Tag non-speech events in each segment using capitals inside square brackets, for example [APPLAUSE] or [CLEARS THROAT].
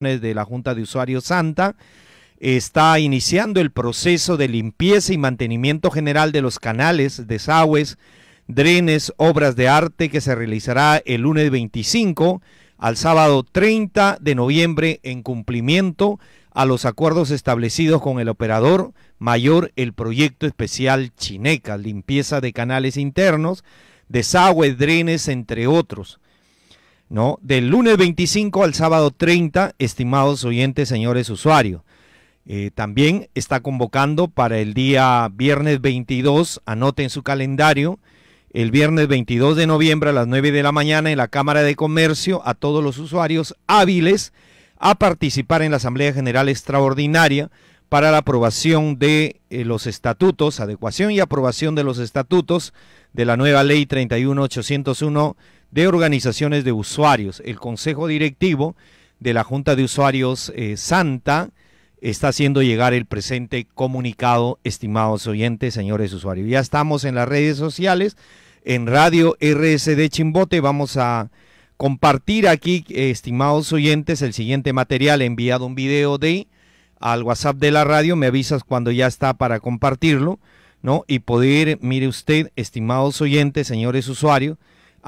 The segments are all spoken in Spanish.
de la Junta de Usuarios Santa está iniciando el proceso de limpieza y mantenimiento general de los canales, desagües, drenes, obras de arte que se realizará el lunes 25 al sábado 30 de noviembre en cumplimiento a los acuerdos establecidos con el operador mayor el proyecto especial Chineca, limpieza de canales internos, desagües, drenes, entre otros ¿no? Del lunes 25 al sábado 30, estimados oyentes, señores usuarios. Eh, también está convocando para el día viernes 22, anoten su calendario, el viernes 22 de noviembre a las 9 de la mañana en la Cámara de Comercio a todos los usuarios hábiles a participar en la Asamblea General Extraordinaria para la aprobación de eh, los estatutos, adecuación y aprobación de los estatutos de la nueva ley 31801 de organizaciones de usuarios. El Consejo Directivo de la Junta de Usuarios eh, Santa está haciendo llegar el presente comunicado, estimados oyentes, señores usuarios. Ya estamos en las redes sociales, en Radio RSD Chimbote. Vamos a compartir aquí, eh, estimados oyentes, el siguiente material. He enviado un video de al WhatsApp de la radio. Me avisas cuando ya está para compartirlo, ¿no? Y poder, mire usted, estimados oyentes, señores usuarios,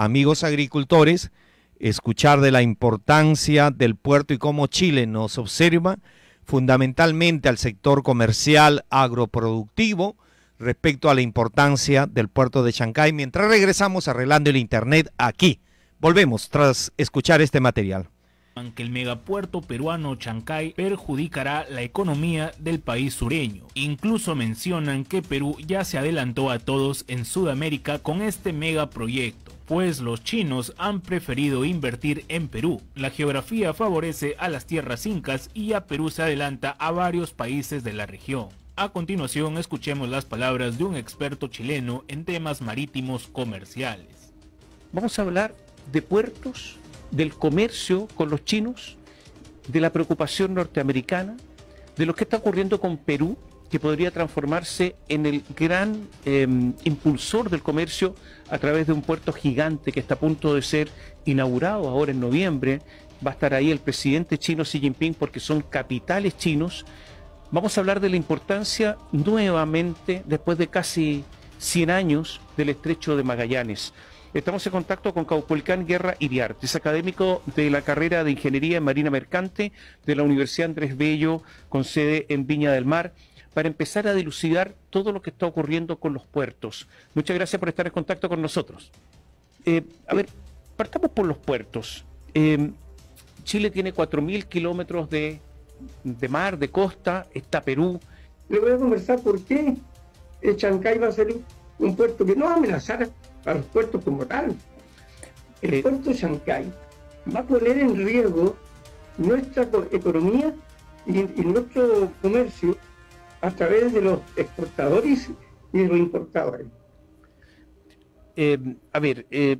amigos agricultores, escuchar de la importancia del puerto y cómo Chile nos observa fundamentalmente al sector comercial agroproductivo respecto a la importancia del puerto de Chancay mientras regresamos arreglando el Internet aquí. Volvemos tras escuchar este material Aunque el megapuerto peruano Chancay perjudicará la economía del país sureño. Incluso mencionan que Perú ya se adelantó a todos en Sudamérica con este megaproyecto pues los chinos han preferido invertir en Perú. La geografía favorece a las tierras incas y a Perú se adelanta a varios países de la región. A continuación escuchemos las palabras de un experto chileno en temas marítimos comerciales. Vamos a hablar de puertos, del comercio con los chinos, de la preocupación norteamericana, de lo que está ocurriendo con Perú que podría transformarse en el gran em, impulsor del comercio a través de un puerto gigante que está a punto de ser inaugurado ahora en noviembre. Va a estar ahí el presidente chino Xi Jinping porque son capitales chinos. Vamos a hablar de la importancia nuevamente, después de casi 100 años, del estrecho de Magallanes. Estamos en contacto con Caupolicán Guerra Iriarte, es académico de la carrera de Ingeniería en Marina Mercante de la Universidad Andrés Bello, con sede en Viña del Mar para empezar a dilucidar todo lo que está ocurriendo con los puertos. Muchas gracias por estar en contacto con nosotros. Eh, a ver, partamos por los puertos. Em, Chile tiene 4.000 kilómetros de, de, mar, de costa, está Perú. Le voy a conversar por qué Chancay va a ser un puerto que no va a amenazar a los puertos como tal. El eh. puerto de Chancay va a poner en riesgo nuestra economía y nuestro comercio a través de los exportadores y de los importadores. Eh, a ver, eh,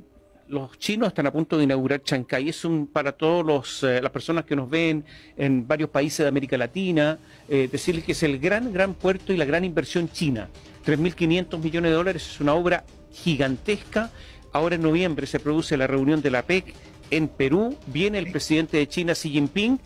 los chinos están a punto de inaugurar Chancay. Es para todas eh, las personas que nos ven en varios países de América Latina, decirles que es el gran, gran puerto y la gran inversión china. 3.500 millones de dólares es una obra gigantesca. Ahora en noviembre se produce la reunión de la PEC en Perú. Viene el presidente de China, Xi Jinping,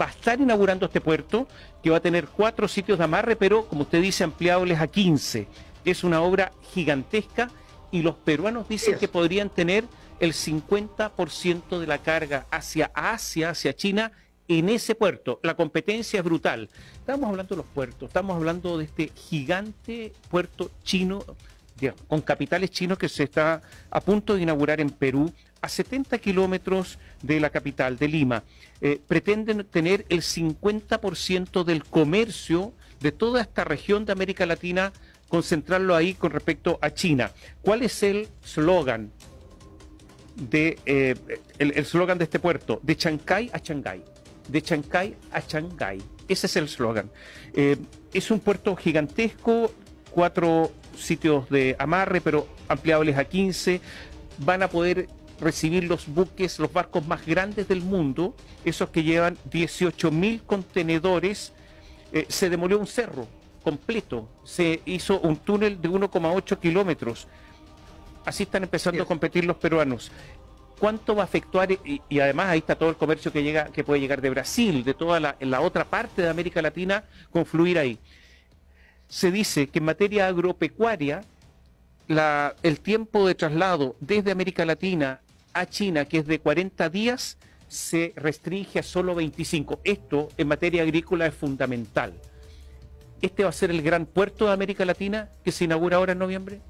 va a estar inaugurando este puerto, que va a tener cuatro sitios de amarre, pero como usted dice, ampliables a 15. Es una obra gigantesca y los peruanos dicen que podrían tener el 50% de la carga hacia Asia, hacia China, en ese puerto. La competencia es brutal. Estamos hablando de los puertos, estamos hablando de este gigante puerto chino, con capitales chinos que se está a punto de inaugurar en Perú, a 70 kilómetros de la capital de Lima. Eh, pretenden tener el 50% del comercio de toda esta región de América Latina, concentrarlo ahí con respecto a China. ¿Cuál es el slogan de eh, el, slogan de este puerto? De Chancay a Chancay. De Chancay a Shanghai Ese es el slogan. Eh, es un puerto gigantesco, cuatro sitios de amarre, pero ampliables a 15. Van a poder recibir los buques, los barcos más grandes del mundo, esos que llevan 18.000 contenedores, eh, se demolió un cerro completo, se hizo un túnel de 1,8 kilómetros. Así están empezando a competir los peruanos. ¿Cuánto va a afectar? Y, además ahí está todo el comercio que, llega, que puede llegar de Brasil, de toda la, la otra parte de América Latina, confluir ahí. Se dice que en materia agropecuaria el tiempo de traslado desde América Latina a China, que es de 40 días, se restringe a solo 25. Esto en materia agrícola es fundamental. ¿Este va a ser el gran puerto de América Latina que se inaugura ahora en noviembre?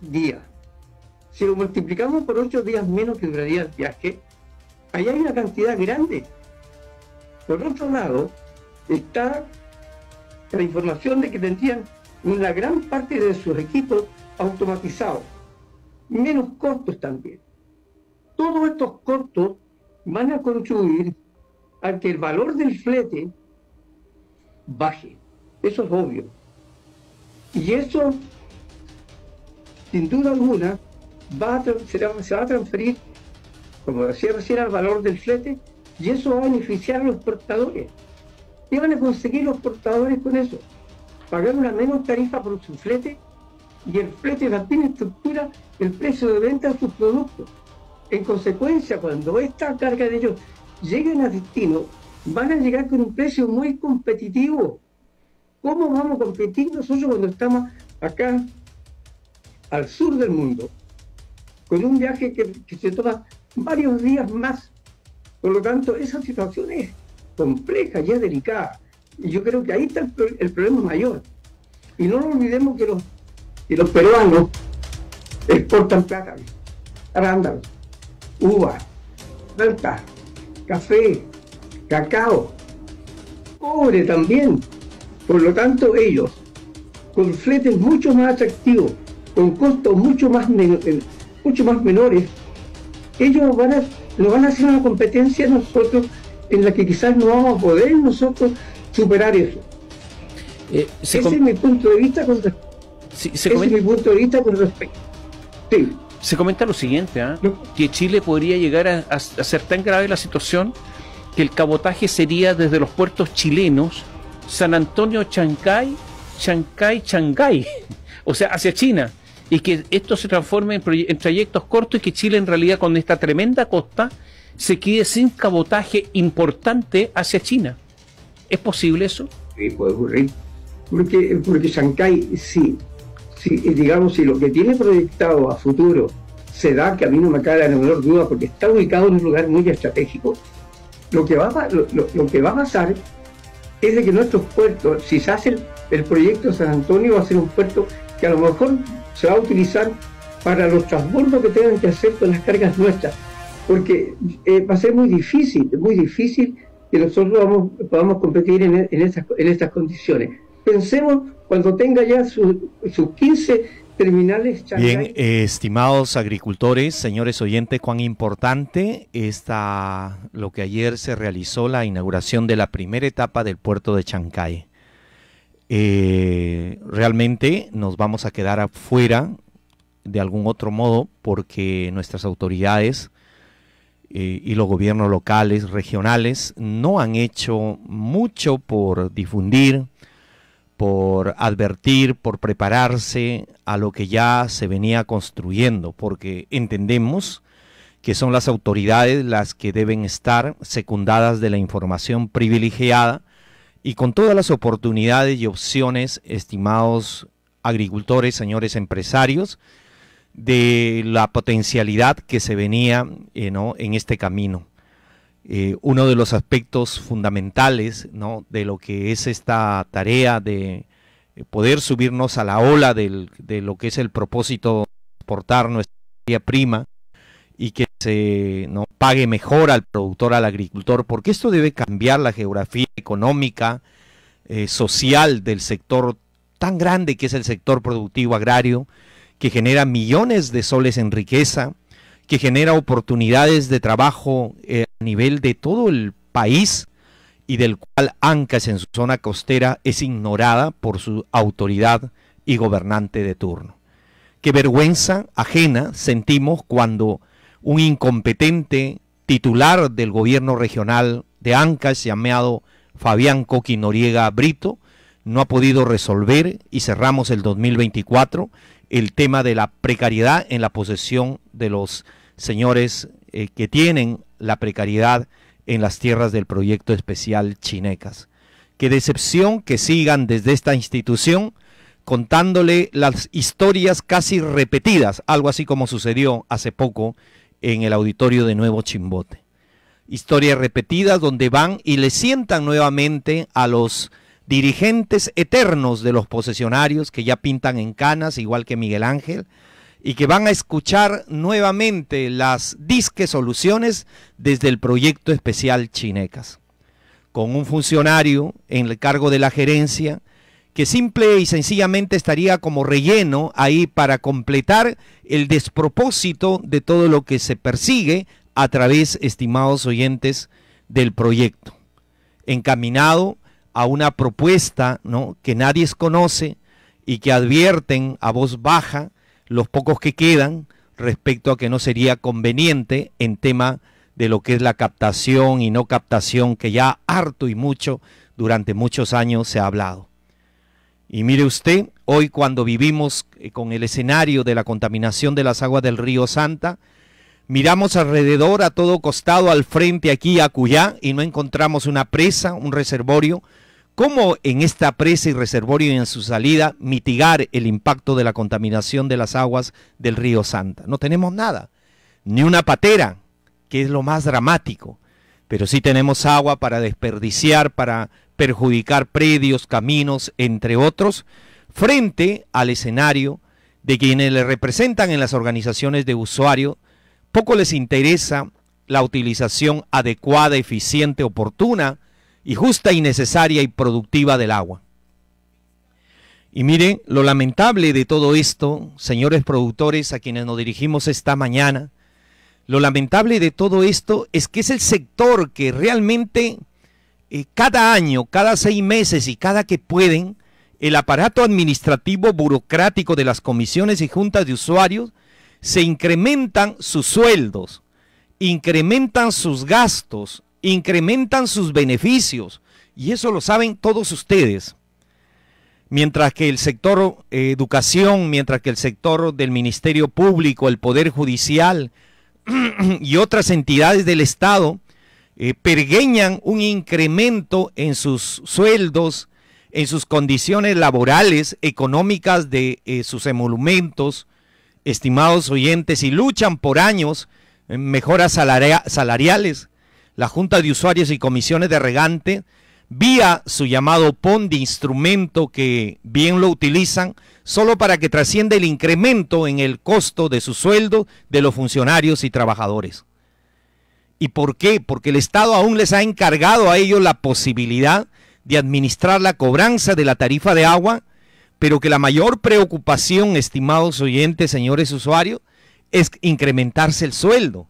Día. Si lo multiplicamos por 8 días menos que duraría el viaje, ahí hay una cantidad grande. Por otro lado, está la información de que tendrían una gran parte de sus equipos automatizados, menos costos también. Todos estos costos van a contribuir a que el valor del flete baje. Eso es obvio. Y eso, sin duda alguna, va se va a transferir, como decía recién, al valor del flete y eso va a beneficiar a los portadores. ¿Qué van a conseguir los portadores con eso? pagar una menos tarifa por su flete y el flete tiene estructura el precio de venta de sus productos. En consecuencia, cuando esta carga de ellos lleguen a destino, van a llegar con un precio muy competitivo. ¿Cómo vamos a competir nosotros cuando estamos acá al sur del mundo? Con un viaje que, que se toma varios días más. Por lo tanto, esa situación es compleja y es delicada. Y yo creo que ahí está el, problema mayor. Y no nos olvidemos que los, los peruanos exportan plátanos arándanos, uva, planta, café, cacao, cobre también. Por lo tanto, ellos, con fletes mucho más atractivos, con costos mucho más, eh, mucho más menores, ellos van nos van a hacer una competencia nosotros en la que quizás no vamos a poder nosotros superar eso. Eh, Ese es mi punto de vista con se Ese es mi punto de vista con respecto. Se comenta lo siguiente, ¿ah? que Chile podría llegar a, ser tan grave la situación que el cabotaje sería desde los puertos chilenos, San Antonio, Chancay, Chancay, Chancay, [LAUGHS] o sea, hacia China, y que esto se transforme en trayectos cortos y que Chile en realidad con esta tremenda costa se quede sin cabotaje importante hacia China. ¿Es posible eso? Sí, puede ocurrir. Porque, porque sí, digamos, si lo que tiene proyectado a futuro se da, que a mí no me cae la menor duda, porque está ubicado en un lugar muy estratégico, lo que va a, lo, que va a pasar es de que nuestros puertos, si se hace el, proyecto San Antonio, va a ser un puerto que a lo mejor se va a utilizar para los transbordos que tengan que hacer con las cargas nuestras, porque eh, va a ser muy difícil, muy difícil que nosotros podamos competir en, estas condiciones. Pensemos cuando tenga ya sus 15 terminales. Bien, eh, estimados agricultores, señores oyentes, cuán importante está lo que ayer se realizó la inauguración de la primera etapa del puerto de Chancay. Eh, realmente nos vamos a quedar afuera de algún otro modo porque nuestras autoridades eh, y los gobiernos locales, regionales, no han hecho mucho por difundir, por advertir, por prepararse a lo que ya se venía construyendo, porque entendemos que son las autoridades las que deben estar secundadas de la información privilegiada y con todas las oportunidades y opciones, estimados agricultores, señores empresarios, de la potencialidad que se venía eh, en este camino. Eh, uno de los aspectos fundamentales de lo que es esta tarea de eh, poder subirnos a la ola de lo que es el propósito de exportar nuestra materia prima y que se ¿no? pague mejor al productor, al agricultor, porque esto debe cambiar la geografía económica, social del sector tan grande que es el sector productivo agrario, que genera millones de soles en riqueza, que genera oportunidades de trabajo eh, a nivel de todo el país y del cual Ancas en su zona costera es ignorada por su autoridad y gobernante de turno. Qué vergüenza ajena sentimos cuando un incompetente titular del gobierno regional de Ancas llamado Fabián Coqui Noriega Brito no ha podido resolver y cerramos el 2024 el tema de la precariedad en la posesión de los señores eh, que tienen la precariedad en las tierras del proyecto especial Chinecas. Qué decepción que sigan desde esta institución contándole las historias casi repetidas, algo así como sucedió hace poco en el auditorio de Nuevo Chimbote. Historias repetidas donde van y le sientan nuevamente a los dirigentes eternos de los posesionarios que ya pintan en canas, igual que Miguel Ángel, y que van a escuchar nuevamente las disque soluciones desde el proyecto especial Chinecas, con un funcionario en el cargo de la gerencia que simple y sencillamente estaría como relleno ahí para completar el despropósito de todo lo que se persigue a través, estimados oyentes, del proyecto, encaminado a una propuesta ¿no? que nadie conoce y que advierten a voz baja los pocos que quedan respecto a que no sería conveniente en tema de lo que es la captación y no captación que ya harto y mucho durante muchos años se ha hablado. Y mire usted, hoy cuando vivimos eh, con el escenario de la contaminación de las aguas del río Santa, miramos alrededor a todo costado, al frente, aquí, acullá, y no encontramos una presa, un reservorio ¿Cómo en esta presa y reservorio y en su salida mitigar el impacto de la contaminación de las aguas del río Santa? No tenemos nada, ni una patera, que es lo más dramático, pero sí tenemos agua para desperdiciar, para perjudicar predios, caminos, entre otros, frente al escenario de quienes le representan en las organizaciones de usuario, poco les interesa la utilización adecuada, eficiente, oportuna, y justa y necesaria y productiva del agua. Y miren, lo lamentable de todo esto, señores productores a quienes nos dirigimos esta mañana, lo lamentable de todo esto es que es el sector que realmente eh, cada año, cada seis meses y cada que pueden, el aparato administrativo burocrático de las comisiones y juntas de usuarios se incrementan sus sueldos, incrementan sus gastos, incrementan sus beneficios. Y eso lo saben todos ustedes. Mientras que el sector eh, educación, mientras que el sector del Ministerio Público, el Poder Judicial [CLEARS THROAT] y otras entidades del Estado eh, pergueñan un incremento en sus sueldos, en sus condiciones laborales, económicas de eh, sus emolumentos, estimados oyentes, y luchan por años en mejoras salariales la Junta de Usuarios y Comisiones de Regante, vía su llamado PON de instrumento que bien lo utilizan, solo para que trascienda el incremento en el costo de su sueldo de los funcionarios y trabajadores. ¿Y por qué? Porque el Estado aún les ha encargado a ellos la posibilidad de administrar la cobranza de la tarifa de agua, pero que la mayor preocupación, estimados oyentes, señores usuarios, es incrementarse el sueldo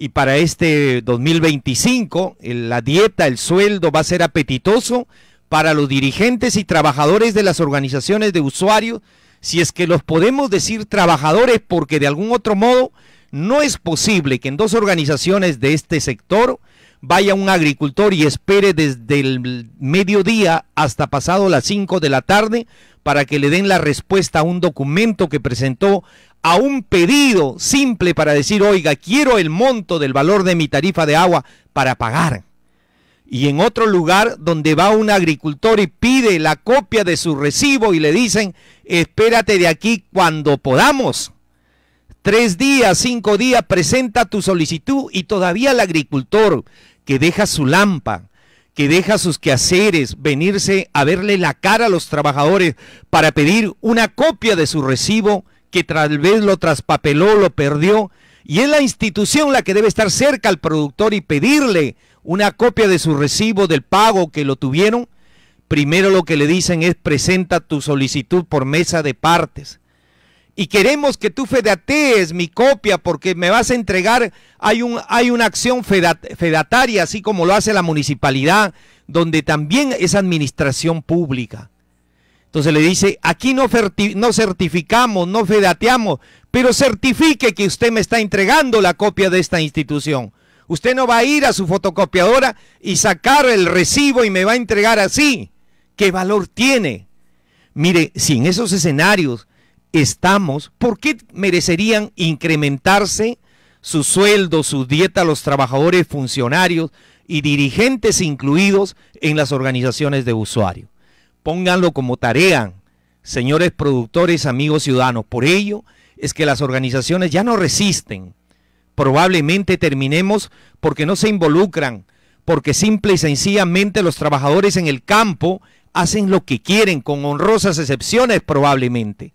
y para este 2025 la dieta, el sueldo va a ser apetitoso para los dirigentes y trabajadores de las organizaciones de usuarios, si es que los podemos decir trabajadores, porque de algún otro modo no es posible que en dos organizaciones de este sector vaya un agricultor y espere desde el mediodía hasta pasado las 5 de la tarde para que le den la respuesta a un documento que presentó a un pedido simple para decir, oiga, quiero el monto del valor de mi tarifa de agua para pagar. Y en otro lugar donde va un agricultor y pide la copia de su recibo y le dicen, espérate de aquí cuando podamos. Tres días, cinco días, presenta tu solicitud y todavía el agricultor que deja su lampa, que deja sus quehaceres, venirse a verle la cara a los trabajadores para pedir una copia de su recibo que tal vez lo traspapeló, lo perdió, y es la institución la que debe estar cerca al productor y pedirle una copia de su recibo del pago que lo tuvieron. Primero lo que le dicen es presenta tu solicitud por mesa de partes. Y queremos que tú fedatees mi copia porque me vas a entregar, hay, un, hay una acción fedataria, así como lo hace la municipalidad, donde también es administración pública. Entonces le dice, aquí no, certificamos, no fedateamos, pero certifique que usted me está entregando la copia de esta institución. Usted no va a ir a su fotocopiadora y sacar el recibo y me va a entregar así. ¿Qué valor tiene? Mire, si en esos escenarios estamos, ¿por qué merecerían incrementarse su sueldo, su dieta los trabajadores, funcionarios y dirigentes incluidos en las organizaciones de usuario? pónganlo como tarea, señores productores, amigos ciudadanos. Por ello es que las organizaciones ya no resisten. Probablemente terminemos porque no se involucran, porque simple y sencillamente los trabajadores en el campo hacen lo que quieren, con honrosas excepciones probablemente.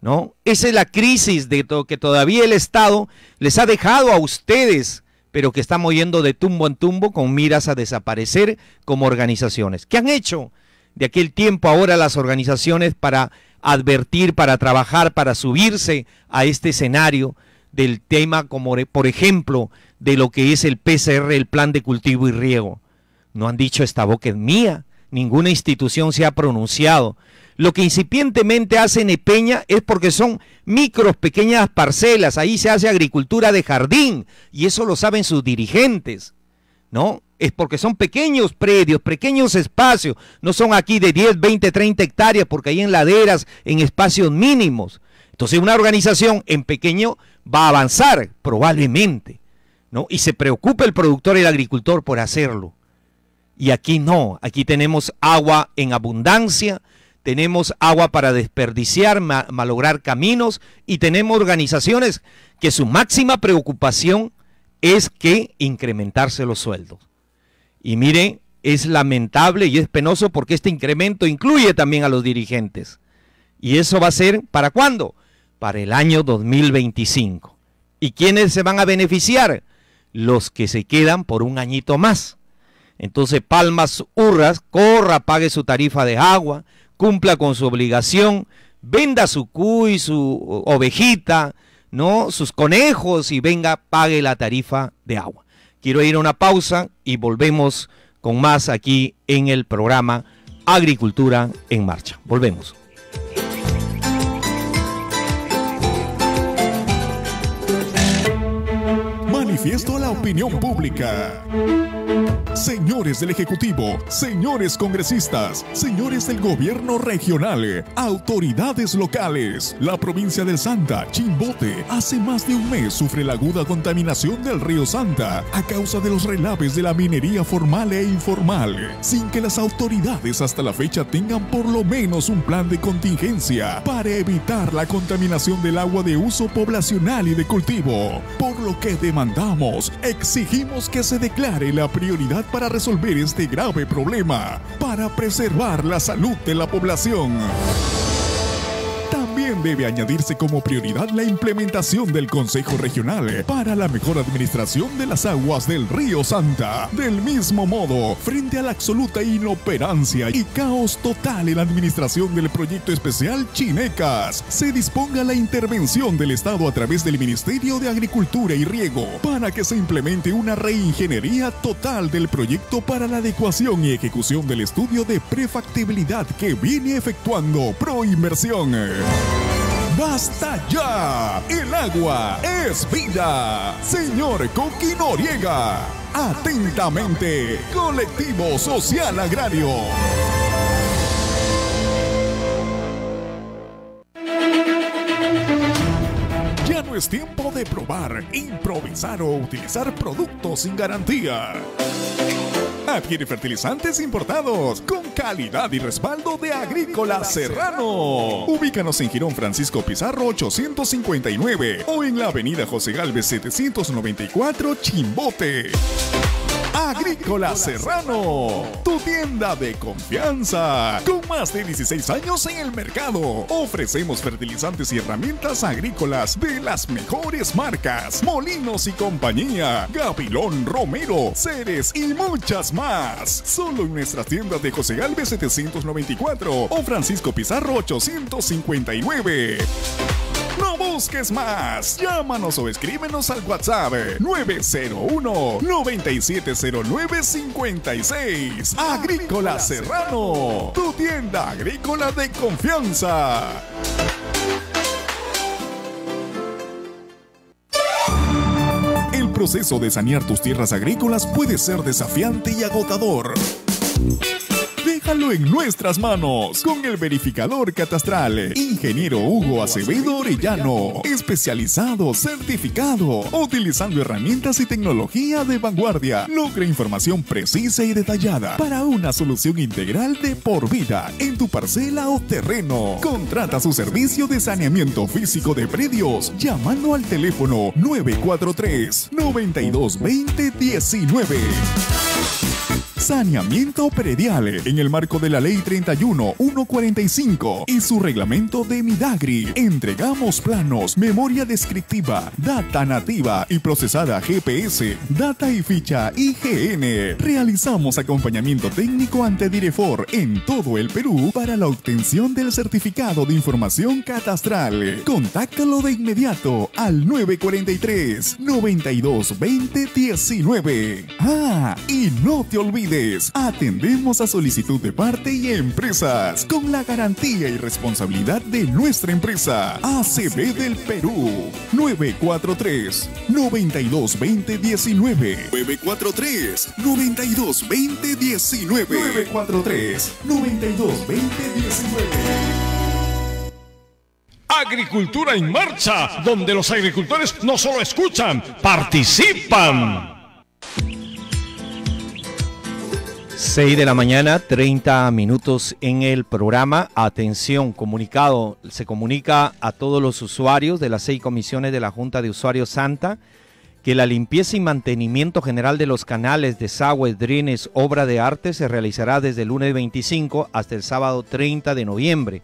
¿No? Esa es la crisis de lo que todavía el Estado les ha dejado a ustedes, pero que estamos yendo de tumbo en tumbo con miras a desaparecer como organizaciones. ¿Qué han hecho? de aquel tiempo ahora las organizaciones para advertir, para trabajar, para subirse a este escenario del tema como por ejemplo de lo que es el PCR, el plan de cultivo y riego. No han dicho esta boca es mía, ninguna institución se ha pronunciado. Lo que incipientemente hacen Epeña es porque son micros, pequeñas parcelas, ahí se hace agricultura de jardín y eso lo saben sus dirigentes. ¿no? Es porque son pequeños predios, pequeños espacios, no son aquí de 10, 20, 30 hectáreas, porque hay en laderas, en espacios mínimos. Entonces una organización en pequeño va a avanzar, probablemente, ¿no? Y se preocupa el productor y el agricultor por hacerlo. Y aquí no, aquí tenemos agua en abundancia, tenemos agua para desperdiciar, malograr caminos y tenemos organizaciones que su máxima preocupación es que incrementarse los sueldos. Y mire, es lamentable y es penoso porque este incremento incluye también a los dirigentes. ¿Y eso va a ser para cuándo? Para el año 2025. ¿Y quiénes se van a beneficiar? Los que se quedan por un añito más. Entonces Palmas Urras, corra, pague su tarifa de agua, cumpla con su obligación, venda su cuy, su ovejita, ¿no? Sus conejos y venga, pague la tarifa de agua. Quiero ir a una pausa y volvemos con más aquí en el programa Agricultura en Marcha. Volvemos. Manifiesto la opinión pública. Señores del Ejecutivo, señores congresistas, señores del gobierno regional, autoridades locales, la provincia de Santa, Chimbote, hace más de un mes sufre la aguda contaminación del río Santa a causa de los relaves de la minería formal e informal, sin que las autoridades hasta la fecha tengan por lo menos un plan de contingencia para evitar la contaminación del agua de uso poblacional y de cultivo, por lo que demandamos, exigimos que se declare la prioridad para resolver este grave problema, para preservar la salud de la población debe añadirse como prioridad la implementación del Consejo Regional para la mejor administración de las aguas del Río Santa. Del mismo modo, frente a la absoluta inoperancia y caos total en la administración del proyecto especial Chinecas, se disponga la intervención del Estado a través del Ministerio de Agricultura y Riego para que se implemente una reingeniería total del proyecto para la adecuación y ejecución del estudio de prefactibilidad que viene efectuando Proinversión. ¡Basta ya! El agua es vida. Señor Coqui Noriega. Atentamente, Colectivo Social Agrario. Ya no es tiempo de probar, improvisar o utilizar productos sin garantía adquiere fertilizantes importados con calidad y respaldo de Agrícola Serrano. Ubícanos en Girón Francisco Pizarro 859 o en la avenida José Galvez 794 Chimbote. Agrícola Serrano, tu tienda de confianza. Con más de 16 años en el mercado, ofrecemos fertilizantes y herramientas agrícolas de las mejores marcas, Molinos y compañía, Gabilón, Romero, Ceres y muchas más. Solo en nuestras tiendas de José Galvez 794 o Francisco Pizarro 859. No busques más. Llámanos o escríbenos al WhatsApp 901 56 ah, Agrícola Serrano, tu tienda agrícola de confianza. El proceso de sanear tus tierras agrícolas puede ser desafiante y agotador. Déjalo en nuestras manos con el verificador catastral, ingeniero Hugo Acevedo Orellano, especializado, certificado, utilizando herramientas y tecnología de vanguardia. Logra información precisa y detallada para una solución integral de por vida en tu parcela o terreno. Contrata su servicio de saneamiento físico de predios llamando al teléfono 943 9220 19. Saneamiento Predial en el marco de la Ley 31145 y su reglamento de Midagri. Entregamos planos, memoria descriptiva, data nativa y procesada GPS, data y ficha IGN. Realizamos acompañamiento técnico ante Direfor en todo el Perú para la obtención del certificado de información catastral. Contáctalo de inmediato al 943 92 20 19. Ah, y no te olvides Atendemos a solicitud de parte y empresas con la garantía y responsabilidad de nuestra empresa. ACB del Perú 943 92 943 92 943 92 Agricultura en Marcha, donde los agricultores no solo escuchan, participan. 6 de la mañana, 30 minutos en el programa. Atención, comunicado. Se comunica a todos los usuarios de las seis comisiones de la Junta de Usuarios Santa que la limpieza y mantenimiento general de los canales, desagües, drenes, obra de arte se realizará desde el lunes 25 hasta el sábado 30 de noviembre,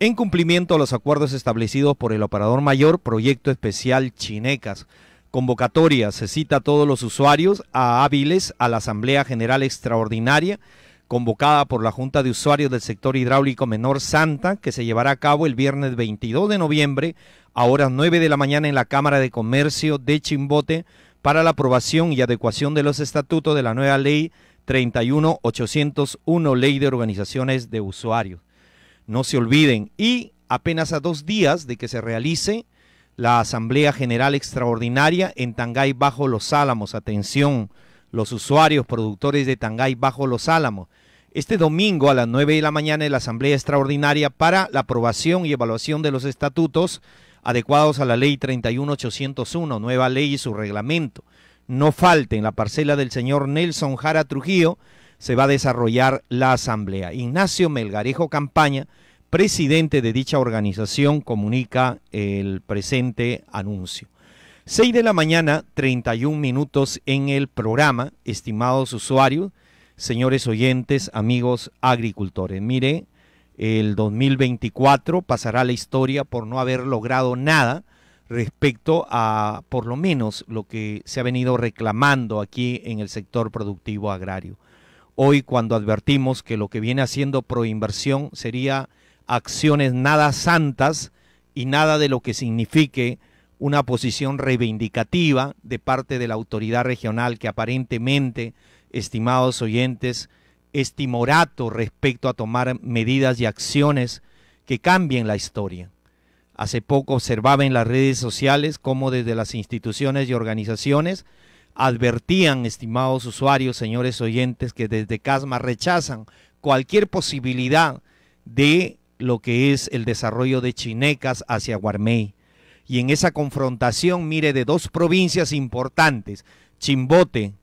en cumplimiento a los acuerdos establecidos por el operador mayor Proyecto Especial Chinecas convocatoria se cita a todos los usuarios a hábiles a la Asamblea General Extraordinaria convocada por la Junta de Usuarios del Sector Hidráulico Menor Santa, que se llevará a cabo el viernes 22 de noviembre a horas 9 de la mañana en la Cámara de Comercio de Chimbote para la aprobación y adecuación de los estatutos de la nueva Ley 31801, Ley de Organizaciones de Usuarios. No se olviden, y apenas a dos días de que se realice la Asamblea General Extraordinaria en Tangay Bajo Los Álamos. Atención, los usuarios, productores de Tangay Bajo Los Álamos. Este domingo a las 9 de la mañana la Asamblea Extraordinaria para la aprobación y evaluación de los estatutos adecuados a la Ley 31801, nueva ley y su reglamento. No falte en la parcela del señor Nelson Jara Trujillo se va a desarrollar la Asamblea. Ignacio Melgarejo Campaña presidente de dicha organización, comunica el presente anuncio. 6 de la mañana, 31 minutos en el programa, estimados usuarios, señores oyentes, amigos agricultores. Mire, el 2024 pasará la historia por no haber logrado nada respecto a por lo menos lo que se ha venido reclamando aquí en el sector productivo agrario. Hoy cuando advertimos que lo que viene haciendo Proinversión sería acciones nada santas y nada de lo que signifique una posición reivindicativa de parte de la autoridad regional que aparentemente, estimados oyentes, estimorato respecto a tomar medidas y acciones que cambien la historia. Hace poco observaba en las redes sociales cómo desde las instituciones y organizaciones advertían, estimados usuarios, señores oyentes, que desde CASMA rechazan cualquier posibilidad de lo que es el desarrollo de Chinecas hacia Guarmey. Y en esa confrontación, mire, de dos provincias importantes, Chimbote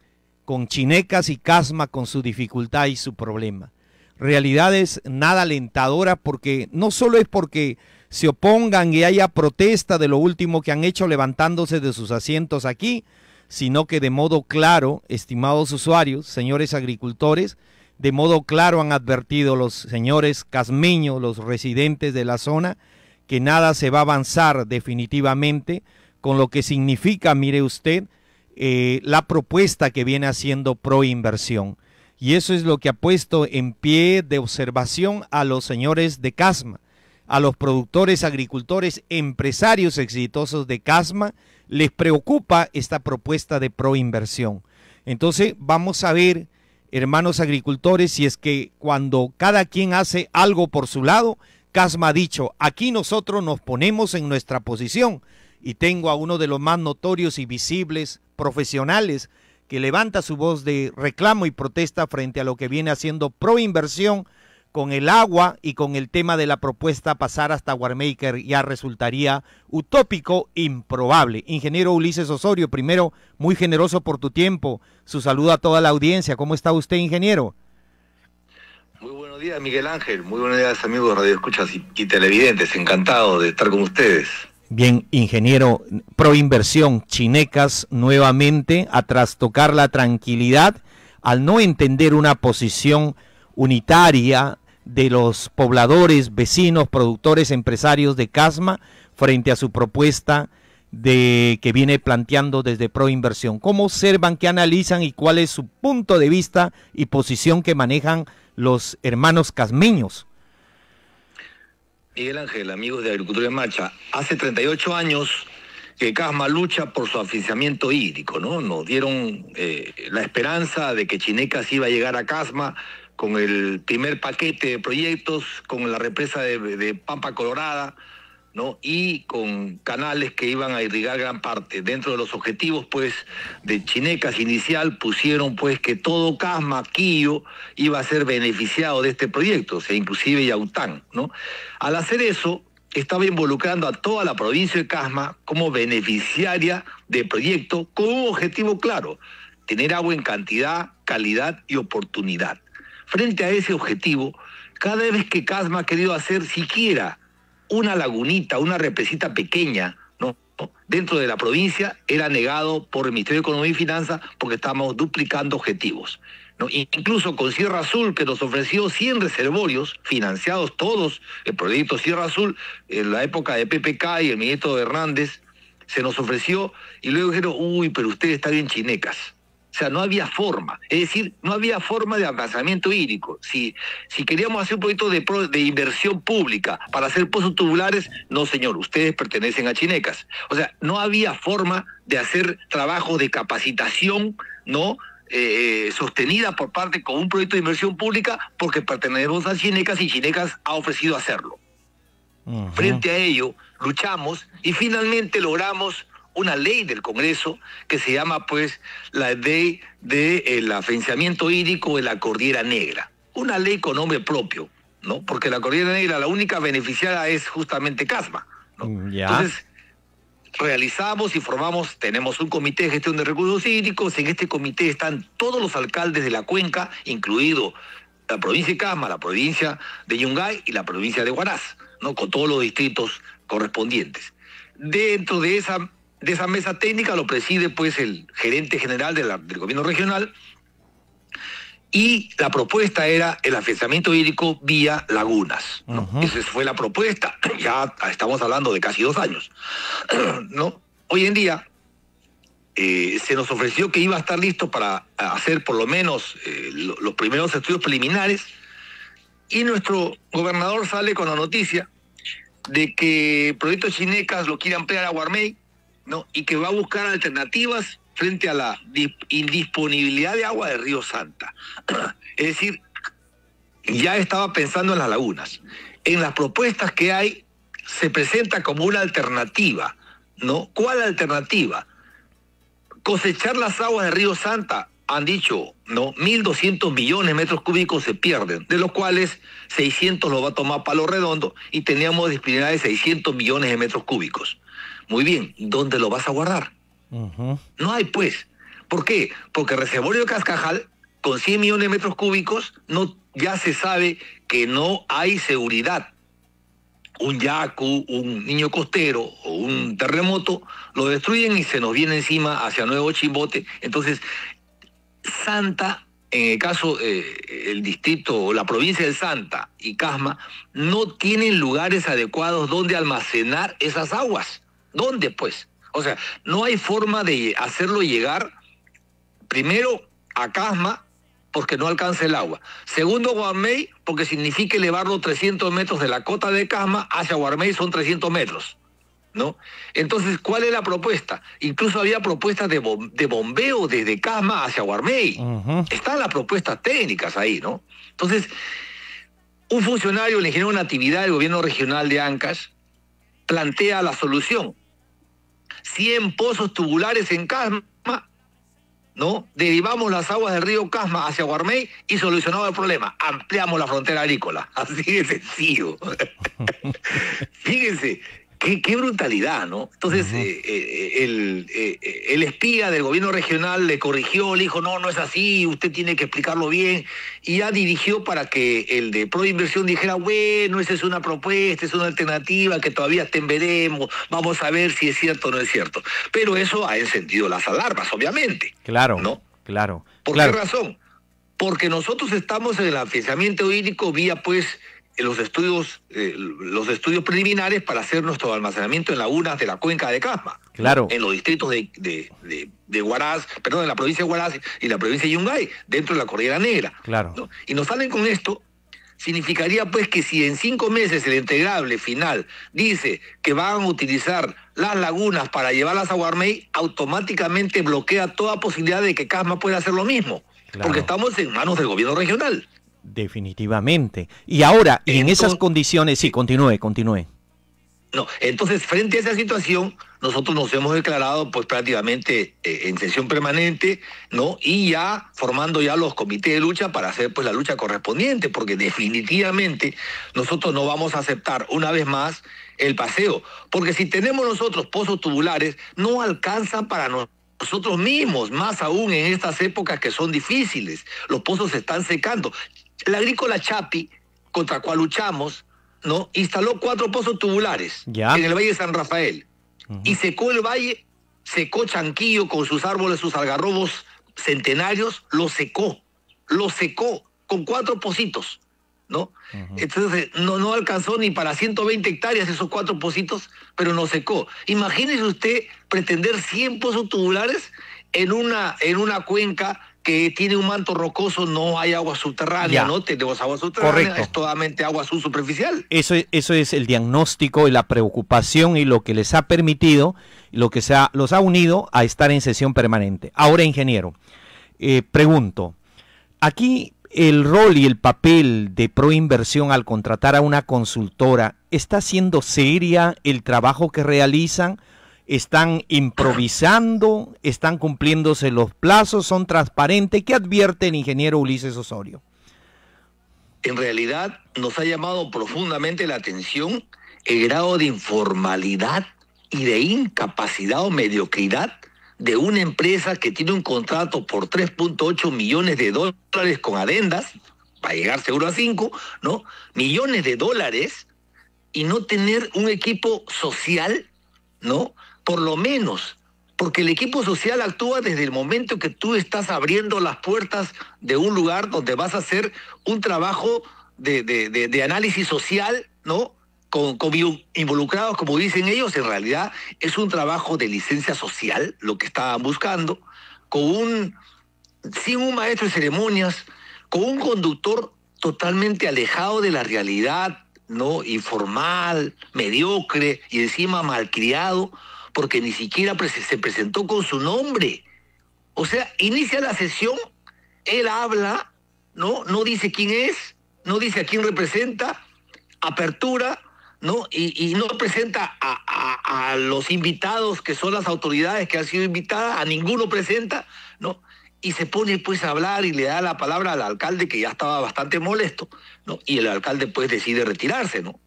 con Chinecas y Casma con su dificultad y su problema. Realidades nada alentadoras porque no solo es porque se opongan y haya protesta de lo último que han hecho levantándose de sus asientos aquí, sino que de modo claro, estimados usuarios, señores agricultores, de modo claro han advertido los señores casmeños, los residentes de la zona, que nada se va a avanzar definitivamente con lo que significa, mire usted, eh, la propuesta que viene haciendo Proinversión. Y eso es lo que ha puesto en pie de observación a los señores de Casma, a los productores, agricultores, empresarios exitosos de Casma, les preocupa esta propuesta de proinversión. Entonces vamos a ver hermanos agricultores, si es que cuando cada quien hace algo por su lado, Casma ha dicho, aquí nosotros nos ponemos en nuestra posición y tengo a uno de los más notorios y visibles profesionales que levanta su voz de reclamo y protesta frente a lo que viene haciendo pro inversión con el agua y con el tema de la propuesta pasar hasta Warmaker ya resultaría utópico, improbable. Ingeniero Ulises Osorio, primero, muy generoso por tu tiempo. Su saludo a toda la audiencia. ¿Cómo está usted, ingeniero? Muy buenos días, Miguel Ángel. Muy buenos días, amigos de Radio Escuchas y, televidentes. Encantado de estar con ustedes. Bien, ingeniero, proinversión, chinecas nuevamente a trastocar la tranquilidad al no entender una posición unitaria de los pobladores, vecinos, productores, empresarios de Casma frente a su propuesta de que viene planteando desde Proinversión. ¿Cómo observan, qué analizan y cuál es su punto de vista y posición que manejan los hermanos casmeños? Miguel Ángel, amigos de Agricultura de Macha, hace 38 años que Casma lucha por su aficionamiento hídrico, ¿no? Nos dieron eh, la esperanza de que Chinecas iba a llegar a Casma con el primer paquete de proyectos, con la represa de, Pampa Colorada, ¿no? y con canales que iban a irrigar gran parte. Dentro de los objetivos pues, de Chinecas inicial pusieron pues, que todo Casma, Quillo, iba a ser beneficiado de este proyecto, inclusive Yaután. ¿no? Al hacer eso, estaba involucrando a toda la provincia de Casma como beneficiaria del proyecto con un objetivo claro, tener agua en cantidad, calidad y oportunidad. Frente a ese objetivo, cada vez que Casma ha querido hacer siquiera una lagunita, una represita pequeña, ¿no? dentro de la provincia, era negado por el Ministerio de Economía y Finanzas porque estábamos duplicando objetivos. ¿no? Incluso con Sierra Azul, que nos ofreció 100 reservorios, financiados todos, el proyecto Sierra Azul, en la época de PPK y el ministro Hernández, se nos ofreció y luego dijeron, uy, pero ustedes están bien chinecas. O sea, no había forma. Es decir, no había forma de avanzamiento hídrico. Si, si queríamos hacer un proyecto de, inversión pública para hacer pozos tubulares, no, señor, ustedes pertenecen a Chinecas. O sea, no había forma de hacer trabajo de capacitación, ¿no? Eh, eh, sostenida por parte con un proyecto de inversión pública porque pertenecemos a Chinecas y Chinecas ha ofrecido hacerlo. Frente a ello, luchamos y finalmente logramos una ley del Congreso que se llama pues la ley del de, eh, hídrico de la Cordillera Negra, una ley con nombre propio, ¿no? Porque la Cordillera Negra la única beneficiada es justamente Casma, mm, Entonces, realizamos y formamos, tenemos un comité de gestión de recursos hídricos, en este comité están todos los alcaldes de la cuenca, incluido la provincia de Casma, la provincia de Yungay y la provincia de Huaraz, ¿no? Con todos los distritos correspondientes. Dentro de esa de esa mesa técnica lo preside pues el gerente general del gobierno regional y la propuesta era el afianzamiento hídrico vía lagunas. Esa fue la propuesta, [CLEARS THROAT] ya estamos hablando de casi dos años. [CLEARS THROAT] ¿no? Hoy en día eh, se nos ofreció que iba a estar listo para hacer por lo menos eh, los primeros estudios preliminares y nuestro gobernador sale con la noticia de que Proyecto Chinecas lo quiere ampliar a Guarmey y que va a buscar alternativas frente a la indisponibilidad de agua de Río Santa. [CLEARS THROAT] es decir, ya estaba pensando en las lagunas. En las propuestas que hay se presenta como una alternativa, ¿no? ¿Cuál alternativa? Cosechar las aguas de Río Santa, han dicho, ¿no? 1.200 millones de metros cúbicos se pierden, de los cuales 600 lo va a tomar Palo Redondo y teníamos disponibilidad de 600 millones de metros cúbicos. Muy bien, ¿dónde lo vas a guardar? No hay, pues. ¿Por qué? Porque Reservorio Cascajal, con 100 millones de metros cúbicos, no, ya se sabe que no hay seguridad. Un yacu, un niño costero o un terremoto lo destruyen y se nos viene encima hacia Nuevo Chimbote. Entonces, Santa en el caso, eh, el distrito o la provincia de Santa y Casma, no tienen lugares adecuados donde almacenar esas aguas. ¿Dónde pues? O sea, no hay forma de hacerlo llegar primero a Casma porque no alcanza el agua. Segundo, Guarmey, porque significa elevarlo 300 metros de la cota de Casma hacia Guarmey son 300 metros. ¿No? Entonces, ¿cuál es la propuesta? Incluso había propuestas de, bombeo desde Casma hacia Guarmey. Están las propuestas técnicas ahí, ¿no? Entonces, un funcionario, el ingeniero de actividad del gobierno regional de Ancash, plantea la solución. 100 pozos tubulares en Casma, ¿no? Derivamos las aguas del río Casma hacia Guarmey y solucionamos el problema. Ampliamos la frontera agrícola. [LAUGHS] Así de sencillo. [LAUGHS] Fíjense, Qué, brutalidad, ¿no? Entonces, eh, eh, eh, el, espía del gobierno regional le corrigió, le dijo, no, no es así, usted tiene que explicarlo bien, y ya dirigió para que el de Proinversión dijera, bueno, esa es una propuesta, es una alternativa que todavía te veremos, vamos a ver si es cierto o no es cierto. Pero eso ha encendido las alarmas, obviamente. Claro, ¿no? Claro. ¿Por qué razón? Porque nosotros estamos en el afianzamiento hídrico vía, pues, los estudios, eh, los estudios preliminares para hacer nuestro almacenamiento en lagunas de la cuenca de Casma. Claro. En los distritos de, de, perdón, en la provincia de Huaraz y la provincia de Yungay, dentro de la Cordillera Negra. Claro. Y nos salen con esto, significaría pues que si en cinco meses el integrable final dice que van a utilizar las lagunas para llevarlas a Guarmey, automáticamente bloquea toda posibilidad de que Casma pueda hacer lo mismo. Porque estamos en manos del gobierno regional. Definitivamente. Y ahora, en esas condiciones, sí, eh, continúe, continúe. No, entonces frente a esa situación, nosotros nos hemos declarado pues prácticamente eh, en sesión permanente, ¿no? Y ya formando ya los comités de lucha para hacer pues la lucha correspondiente, porque definitivamente nosotros no vamos a aceptar una vez más el paseo, porque si tenemos nosotros pozos tubulares, no alcanza para nosotros nosotros mismos, más aún en estas épocas que son difíciles. Los pozos se están secando. La agrícola Chapi, contra cual luchamos, ¿no? instaló cuatro pozos tubulares en el Valle de San Rafael y secó el valle, secó Chanquillo con sus árboles, sus algarrobos centenarios, lo secó, lo secó con cuatro pocitos. ¿no? Entonces no, no alcanzó ni para 120 hectáreas esos cuatro pocitos, pero no secó. Imagínese usted pretender 100 pozos tubulares en una, en una cuenca que tiene un manto rocoso no hay agua subterránea, no tenemos agua subterránea, es totalmente agua superficial. Eso, eso es el diagnóstico y la preocupación y lo que les ha permitido, lo que se los ha unido a estar en sesión permanente. Ahora, ingeniero, eh, pregunto, aquí el rol y el papel de proinversión al contratar a una consultora, ¿está siendo seria el trabajo que realizan? están improvisando, están cumpliéndose los plazos, son transparentes. ¿Qué advierte el ingeniero Ulises Osorio? En realidad nos ha llamado profundamente la atención el grado de informalidad y de incapacidad o mediocridad de una empresa que tiene un contrato por 3.8 millones de dólares con adendas, para llegar seguro a 5, ¿no? Millones de dólares y no tener un equipo social, ¿no? por lo menos, porque el equipo social actúa desde el momento que tú estás abriendo las puertas de un lugar donde vas a hacer un trabajo de, análisis social, ¿no? con, involucrados, como dicen ellos, en realidad es un trabajo de licencia social, lo que estaban buscando, con un, sin un maestro de ceremonias, con un conductor totalmente alejado de la realidad, ¿no? Informal, mediocre y encima malcriado, porque ni siquiera se presentó con su nombre. O sea, inicia la sesión, él habla, ¿no? No dice quién es, no dice a quién representa, apertura, ¿no? Y, no presenta a, a, los invitados, que son las autoridades que han sido invitadas, a ninguno presenta, ¿no? Y se pone pues a hablar y le da la palabra al alcalde que ya estaba bastante molesto, ¿no? Y el alcalde pues decide retirarse, ¿no?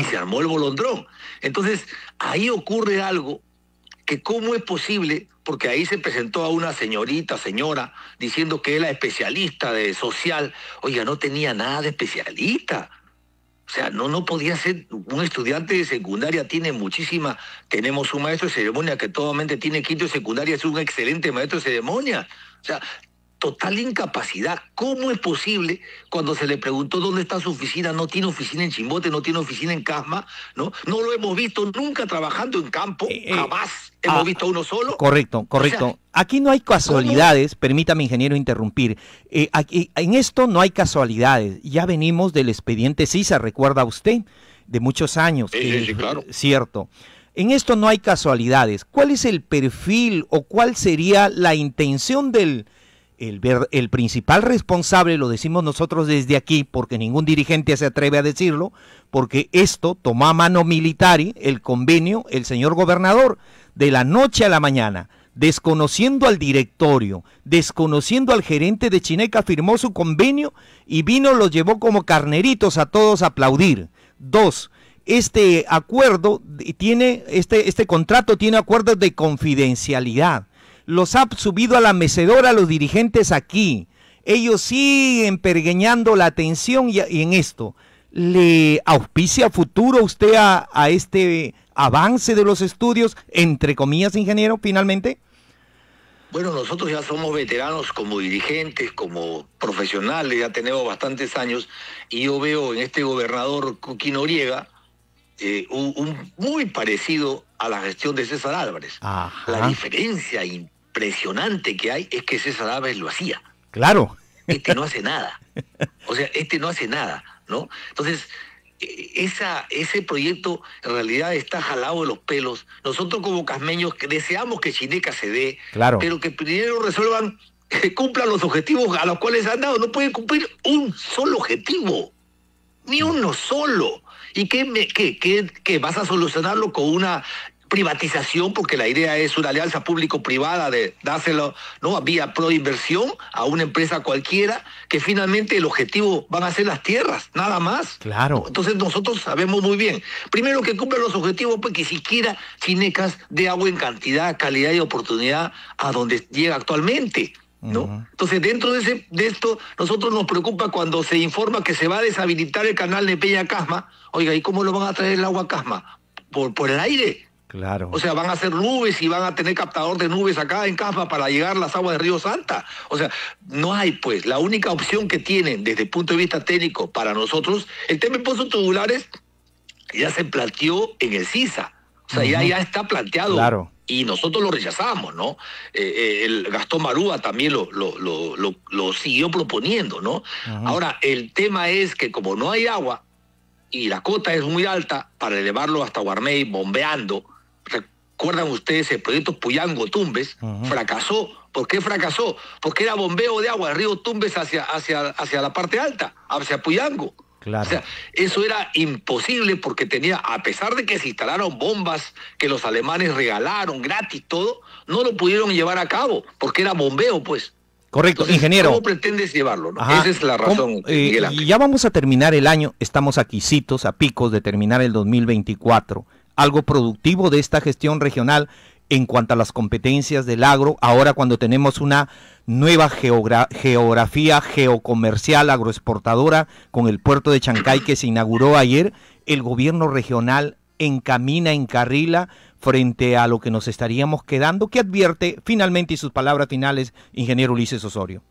y se armó el bolondrón. Entonces, ahí ocurre algo que cómo es posible, porque ahí se presentó a una señorita, señora, diciendo que era especialista de social. Oiga, no tenía nada de especialista. O sea, no, no podía ser un estudiante de secundaria, tiene muchísima, tenemos un maestro de ceremonia que totalmente tiene quinto de secundaria, es un excelente maestro de ceremonia. O sea, total incapacidad. ¿Cómo es posible cuando se le preguntó dónde está su oficina? No tiene oficina en Chimbote, no tiene oficina en Casma, ¿no? No lo hemos visto nunca trabajando en campo, eh, eh, jamás hemos ah, visto uno solo. Correcto, correcto. aquí no hay casualidades, permítame ingeniero interrumpir. Eh, aquí, en esto no hay casualidades. Ya venimos del expediente CISA, recuerda usted, de muchos años. sí, claro. Cierto. En esto no hay casualidades. ¿Cuál es el perfil o cuál sería la intención del el, el principal responsable, lo decimos nosotros desde aquí, porque ningún dirigente se atreve a decirlo, porque esto tomó a mano militar el convenio, el señor gobernador, de la noche a la mañana desconociendo al directorio, desconociendo al gerente de Chineca, firmó su convenio y vino, los llevó como carneritos a todos a aplaudir. Dos, este acuerdo eh, tiene, este, este contrato tiene acuerdos de confidencialidad los ha subido a la mecedora los dirigentes aquí. Ellos siguen pergueñando la atención y, en esto. ¿Le auspicia futuro usted a, este avance de los estudios, entre comillas, ingeniero, finalmente? Bueno, nosotros ya somos veteranos como dirigentes, como profesionales, ya tenemos bastantes años, y yo veo en este gobernador Cuqui eh, un, muy parecido a la gestión de César Álvarez. La diferencia impresionante que hay es que César Aves lo hacía. Claro. Este no hace nada. O sea, este no hace nada, ¿no? Entonces, e-, esa, ese proyecto en realidad está jalado de los pelos. Nosotros como casmeños deseamos que Chineca se dé, claro. pero que primero resuelvan, que cumplan los objetivos a los cuales han dado. No pueden cumplir un solo objetivo, ni uno solo. ¿Y me, qué, qué, qué vas a solucionarlo con una privatización, porque la idea es una alianza público-privada de dárselo ¿no? vía pro-inversión a una empresa cualquiera, que finalmente el objetivo van a ser las tierras, nada más. Claro. Entonces nosotros sabemos muy bien, primero que cumplan los objetivos, pues que siquiera Chinecas de agua en cantidad, calidad y oportunidad a donde llega actualmente. ¿No? Entonces, dentro de, ese, de esto, nosotros nos preocupa cuando se informa que se va a deshabilitar el canal de Peña Casma. Oiga, ¿y cómo lo van a traer el agua Casma? ¿Por, por el aire? Claro. O sea, van a hacer nubes y van a tener captador de nubes acá en Casma para llegar las aguas de Río Santa. O sea, no hay pues. La única opción que tienen desde el punto de vista técnico para nosotros, el tema de pozos tubulares ya se planteó en el CISA. O sea, ya, está planteado. Y nosotros lo rechazamos, ¿no? Eh, eh, el Gastón Marúa también lo, lo, siguió proponiendo, ¿no? Ahora, el tema es que como no hay agua y la cota es muy alta, para elevarlo hasta Guarmey bombeando, ¿Recuerdan ustedes el proyecto Puyango Tumbes? Fracasó. ¿Por qué fracasó? Porque era bombeo de agua, del río Tumbes hacia, hacia, hacia la parte alta, hacia Puyango. Claro. O sea, eso era imposible porque tenía, a pesar de que se instalaron bombas que los alemanes regalaron gratis, todo, no lo pudieron llevar a cabo porque era bombeo, pues. Correcto, ingeniero. ¿Cómo pretendes llevarlo? No? Esa es la razón. Y eh, ya vamos a terminar el año, estamos aquí, Citos, a picos de terminar el 2024 algo productivo de esta gestión regional en cuanto a las competencias del agro, ahora cuando tenemos una nueva geografía geocomercial agroexportadora con el puerto de Chancay que se inauguró ayer, el gobierno regional encamina, en Carrila frente a lo que nos estaríamos quedando, que advierte finalmente y sus palabras finales, ingeniero Ulises Osorio.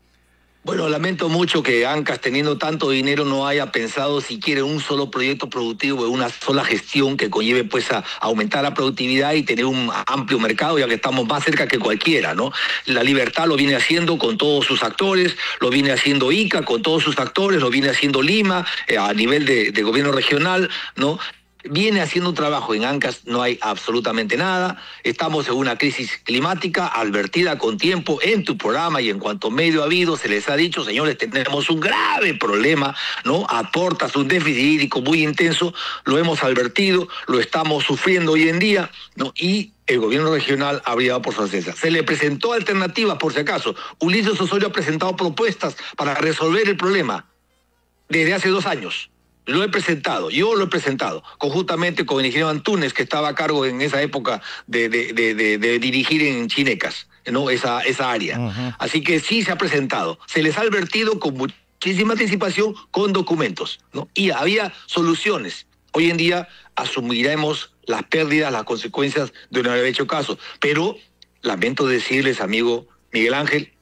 Bueno, lamento mucho que Ancas, teniendo tanto dinero, no haya pensado si quiere un solo proyecto productivo, en una sola gestión que conlleve pues a aumentar la productividad y tener un amplio mercado, ya que estamos más cerca que cualquiera, ¿no? La libertad lo viene haciendo con todos sus actores, lo viene haciendo ICA con todos sus actores, lo viene haciendo Lima eh, a nivel de, de, gobierno regional, ¿no? viene haciendo un trabajo. En Ancas no hay absolutamente nada. Estamos en una crisis climática advertida con tiempo en tu programa y en cuanto medio ha habido, se les ha dicho, señores, tenemos un grave problema, ¿no? Aportas un déficit hídrico muy intenso, lo hemos advertido, lo estamos sufriendo hoy en día, ¿no? Y el gobierno regional ha dado por Francesa. Se le presentó alternativas, por si acaso. Ulises Osorio ha presentado propuestas para resolver el problema desde hace dos años lo he presentado, yo lo he presentado, conjuntamente con el ingeniero Antunes, que estaba a cargo en esa época de, de, dirigir en Chinecas, ¿no? esa, esa área. Así que sí se ha presentado. Se les ha advertido con muchísima anticipación con documentos, ¿no? Y había soluciones. Hoy en día asumiremos las pérdidas, las consecuencias de no haber hecho caso. Pero lamento decirles, amigo Miguel Ángel,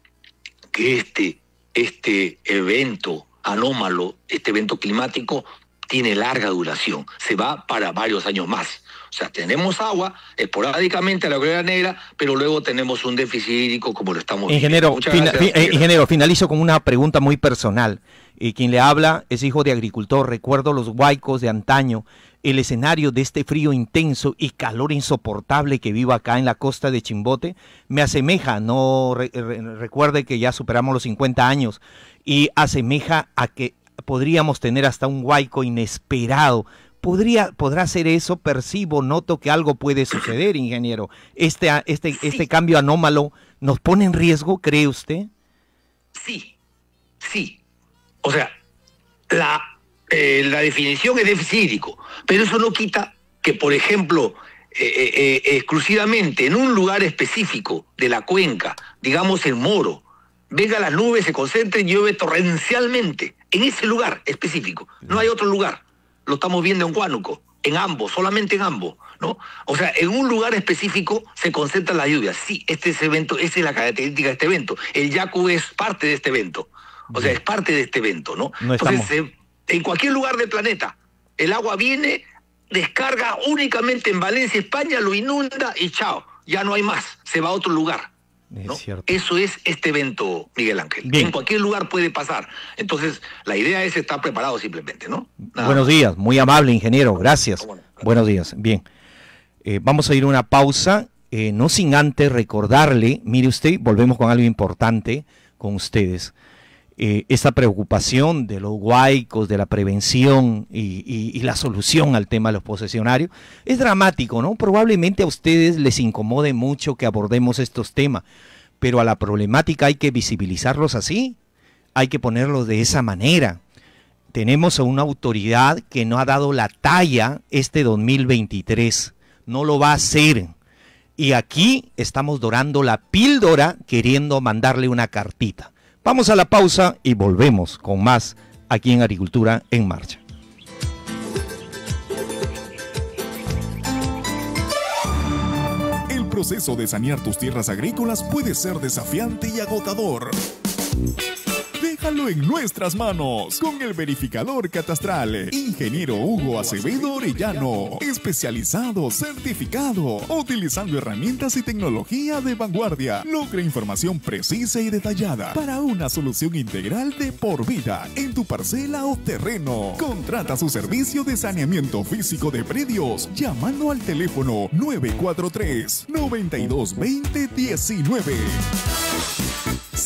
que este, este evento anómalo, este evento climático, tiene larga duración, se va para varios años más. O sea, tenemos agua esporádicamente a la Gloriera Negra, pero luego tenemos un déficit hídrico como lo estamos ingeniero, eh, eh, ingeniero, finalizo con una pregunta muy personal. Y quien le habla es hijo de agricultor. Recuerdo los huaicos de antaño, el escenario de este frío intenso y calor insoportable que vivo acá en la costa de Chimbote me asemeja, no recuerde que ya superamos los 50 años, y asemeja a que podríamos tener hasta un huaico inesperado. Podría, podrá ser eso, percibo, noto que algo puede suceder, ingeniero. Este, este, este cambio anómalo nos pone en riesgo, ¿cree usted? Sí, sí. O sea, la eh, la definición es de pero eso no quita que, por ejemplo, eh, eh, exclusivamente en un lugar específico de la cuenca, digamos en Moro, venga las nubes, se concentren, llueve torrencialmente, en ese lugar específico, no hay otro lugar, lo estamos viendo en Huánuco, en ambos, solamente en ambos, ¿no? O sea, en un lugar específico se concentra la lluvia. sí, este es evento, esa es la característica de este evento, el Yacu es parte de este evento, o sea, es parte de este evento, ¿no? en cualquier lugar del planeta. El agua viene, descarga únicamente en Valencia, España, lo inunda y chao, ya no hay más, se va a otro lugar. Eso es este evento, Miguel Ángel. En cualquier lugar puede pasar. Entonces, la idea es estar preparado simplemente, ¿no? Buenos días, muy amable ingeniero, gracias. Buenos días, bien. Eh, vamos a ir a una pausa, eh, no sin antes recordarle, mire usted, volvemos con algo importante con ustedes. Eh, Esta preocupación de los huaicos, de la prevención y, y, la solución al tema de los posesionarios. Es dramático, ¿no? Probablemente a ustedes les incomode mucho que abordemos estos temas, pero a la problemática hay que visibilizarlos así, hay que ponerlos de esa manera. Tenemos a una autoridad que no ha dado la talla este 2023, no lo va a hacer. Y aquí estamos dorando la píldora queriendo mandarle una cartita. Vamos a la pausa y volvemos con más aquí en Agricultura en Marcha. El proceso de sanear tus tierras agrícolas puede ser desafiante y agotador en nuestras manos con el verificador catastral, ingeniero Hugo Acevedo Orellano, especializado, certificado, utilizando herramientas y tecnología de vanguardia. Logra información precisa y detallada para una solución integral de por vida en tu parcela o terreno. Contrata su servicio de saneamiento físico de predios llamando al teléfono 943 9220 19.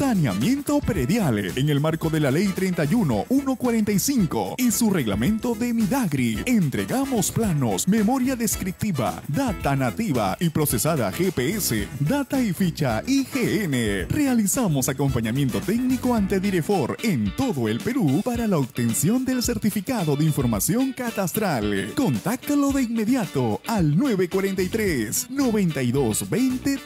Saneamiento Predial en el marco de la Ley 31145 y su reglamento de Midagri. Entregamos planos, memoria descriptiva, data nativa y procesada GPS, data y ficha IGN. Realizamos acompañamiento técnico ante Direfor en todo el Perú para la obtención del certificado de información catastral. Contáctalo de inmediato al 943 92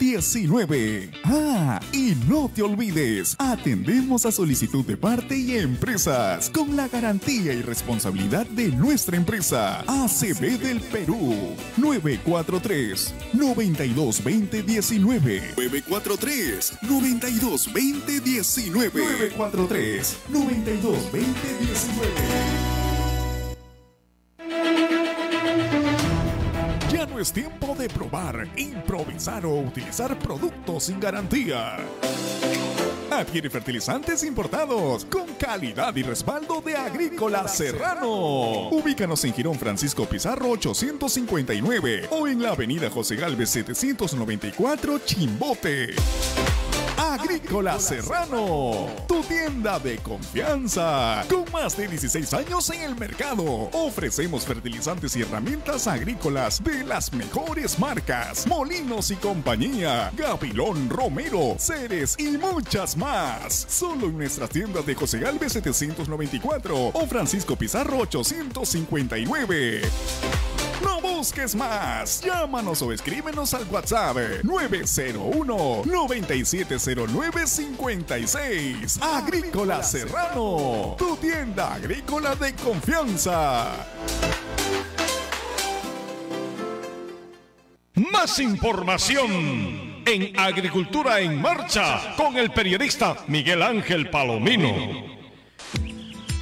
19. Ah, y no te olvides Atendemos a solicitud de parte y empresas con la garantía y responsabilidad de nuestra empresa. ACB del Perú 943 922019 943 922019 943 922019 no es tiempo de probar, improvisar o utilizar productos sin garantía. Adquiere fertilizantes importados con calidad y respaldo de Agrícola Serrano. Ubícanos en Girón Francisco Pizarro 859 o en la avenida José Galvez 794 Chimbote. Agrícola Serrano, tu tienda de confianza. Con más de 16 años en el mercado, ofrecemos fertilizantes y herramientas agrícolas de las mejores marcas, Molinos y compañía, Gavilón, Romero, Ceres y muchas más. Solo en nuestras tiendas de José Galvez 794 o Francisco Pizarro 859 busques más. Llámanos o escríbenos al WhatsApp 901 56 Agrícola Serrano, tu tienda agrícola de confianza. Más información en Agricultura en Marcha con el periodista Miguel Ángel Palomino.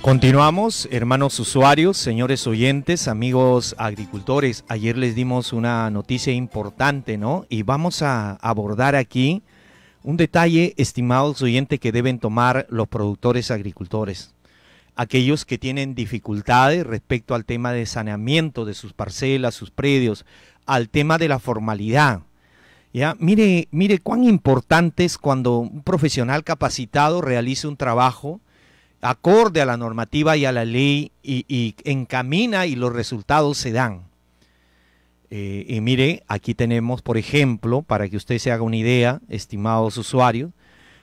Continuamos, hermanos usuarios, señores oyentes, amigos agricultores. Ayer les dimos una noticia importante, ¿no? Y vamos a abordar aquí un detalle, estimados oyentes, que deben tomar los productores agricultores. Aquellos que tienen dificultades respecto al tema de saneamiento de sus parcelas, sus predios, al tema de la formalidad. ¿Ya? Mire, mire cuán importante es cuando un profesional capacitado realice un trabajo acorde a la normativa y a la ley y, encamina y los resultados se dan. Eh, y mire, aquí tenemos, por ejemplo, para que usted se haga una idea, estimados usuarios,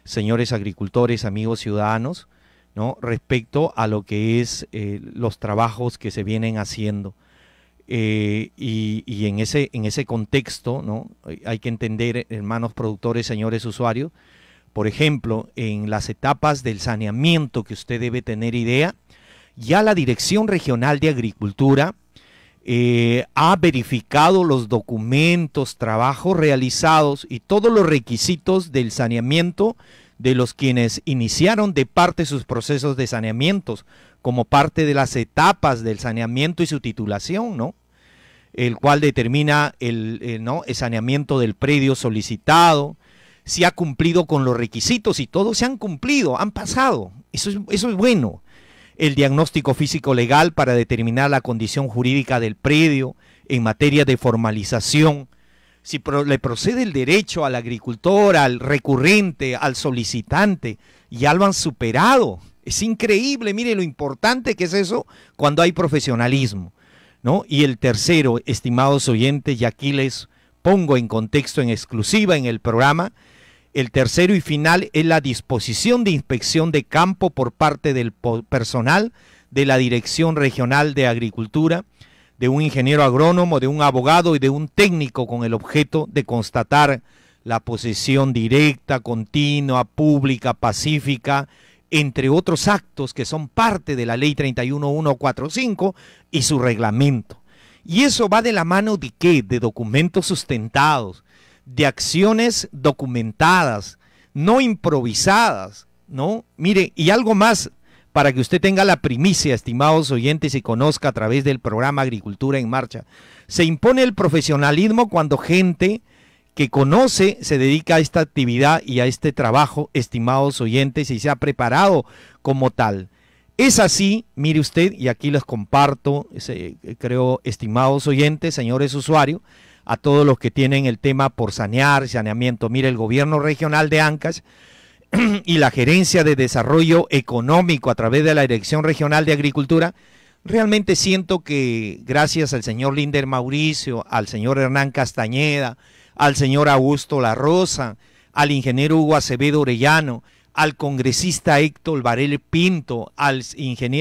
señores agricultores, amigos ciudadanos, ¿no? respecto a lo que es eh, los trabajos que se vienen haciendo. Eh, y, en, ese, en ese contexto, ¿no? hay que entender, hermanos productores, señores usuarios, por ejemplo, en las etapas del saneamiento que usted debe tener idea, ya la Dirección Regional de Agricultura eh, ha verificado los documentos, trabajos realizados y todos los requisitos del saneamiento de los quienes iniciaron de parte sus procesos de saneamiento como parte de las etapas del saneamiento y su titulación, ¿no? El cual determina el, eh, ¿no? el saneamiento del predio solicitado, si ha cumplido con los requisitos y todos se han cumplido, han pasado. Eso es, eso es bueno. El diagnóstico físico legal para determinar la condición jurídica del predio en materia de formalización. Si le procede el derecho al agricultor, al recurrente, al solicitante, ya lo han superado. Es increíble, mire lo importante que es eso cuando hay profesionalismo. Y el tercero, estimados oyentes, y aquí les pongo en contexto en exclusiva en el programa, el tercero y final es la disposición de inspección de campo por parte del personal de la Dirección Regional de Agricultura, de un ingeniero agrónomo, de un abogado y de un técnico con el objeto de constatar la posesión directa, continua, pública, pacífica, entre otros actos que son parte de la Ley 31145 y su reglamento. Y eso va de la mano de qué? De documentos sustentados, de acciones documentadas, no improvisadas, ¿no? Mire, y algo más para que usted tenga la primicia, estimados oyentes, y conozca a través del programa Agricultura en Marcha. Se impone el profesionalismo cuando gente que conoce se dedica a esta actividad y a este trabajo, estimados oyentes, y se ha preparado como tal. Es así, mire usted, y aquí los comparto, creo, estimados oyentes, señores usuarios, a todos los que tienen el tema por sanear, saneamiento. Mire, el gobierno regional de Ancash [CLEARS THROAT] y la Gerencia de Desarrollo Económico a través de la Dirección Regional de Agricultura, realmente siento que gracias al señor Linder Mauricio, al señor Hernán Castañeda, al señor Augusto La Rosa, al ingeniero Hugo Acevedo Orellano, al congresista Héctor Varel Pinto, al,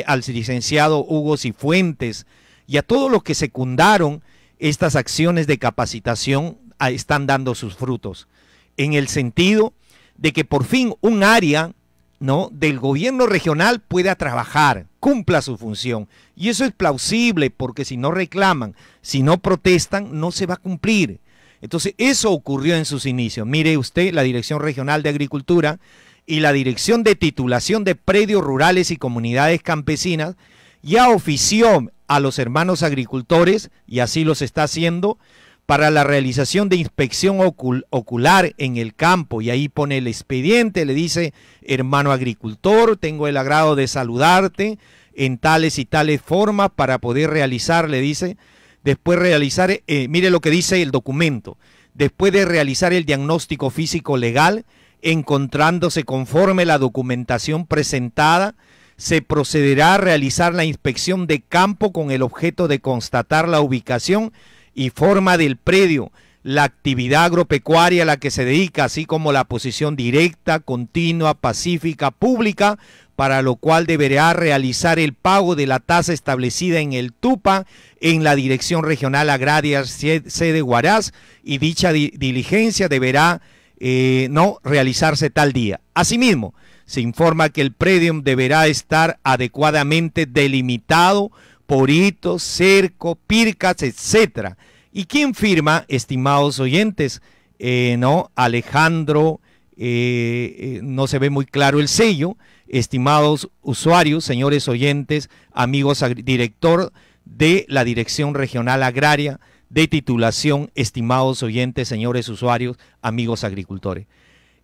al licenciado Hugo Cifuentes y a todos los que secundaron estas acciones de capacitación están dando sus frutos, en el sentido de que por fin un área ¿no? del gobierno regional pueda trabajar, cumpla su función. Y eso es plausible porque si no reclaman, si no protestan, no se va a cumplir. Entonces, eso ocurrió en sus inicios. Mire usted, la Dirección Regional de Agricultura y la Dirección de Titulación de Predios Rurales y Comunidades Campesinas ya ofició a los hermanos agricultores, y así los está haciendo, para la realización de inspección ocular en el campo. Y ahí pone el expediente, le dice, hermano agricultor, tengo el agrado de saludarte en tales y tales formas para poder realizar, le dice, después realizar, eh, mire lo que dice el documento, después de realizar el diagnóstico físico legal, encontrándose conforme la documentación presentada, se procederá a realizar la inspección de campo con el objeto de constatar la ubicación y forma del predio, la actividad agropecuaria a la que se dedica, así como la posición directa, continua, pacífica, pública, para lo cual deberá realizar el pago de la tasa establecida en el TUPA en la Dirección Regional Agraria sede Guaraz y dicha diligencia deberá eh, no realizarse tal día. Asimismo, se informa que el predio deberá estar adecuadamente delimitado por hitos, cerco, pircas, etc. ¿Y quién firma, estimados oyentes? Eh, ¿No? Alejandro, eh, eh, no se ve muy claro el sello. Estimados usuarios, señores oyentes, amigos, director de la Dirección Regional Agraria de titulación, estimados oyentes, señores usuarios, amigos agricultores.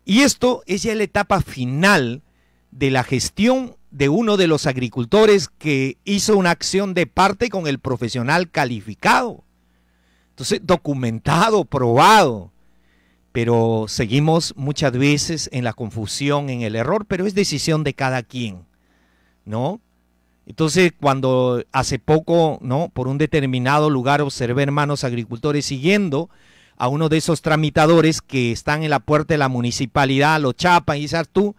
Y esto es ya la etapa final de la gestión de uno de los agricultores que hizo una acción de parte con el profesional calificado. Entonces, documentado, probado. Pero seguimos muchas veces en la confusión, en el error, pero es decisión de cada quien, ¿no? Entonces, cuando hace poco, ¿no? Por un determinado lugar observé hermanos agricultores siguiendo a uno de esos tramitadores que están en la puerta de la municipalidad, lo chapa y dices tú,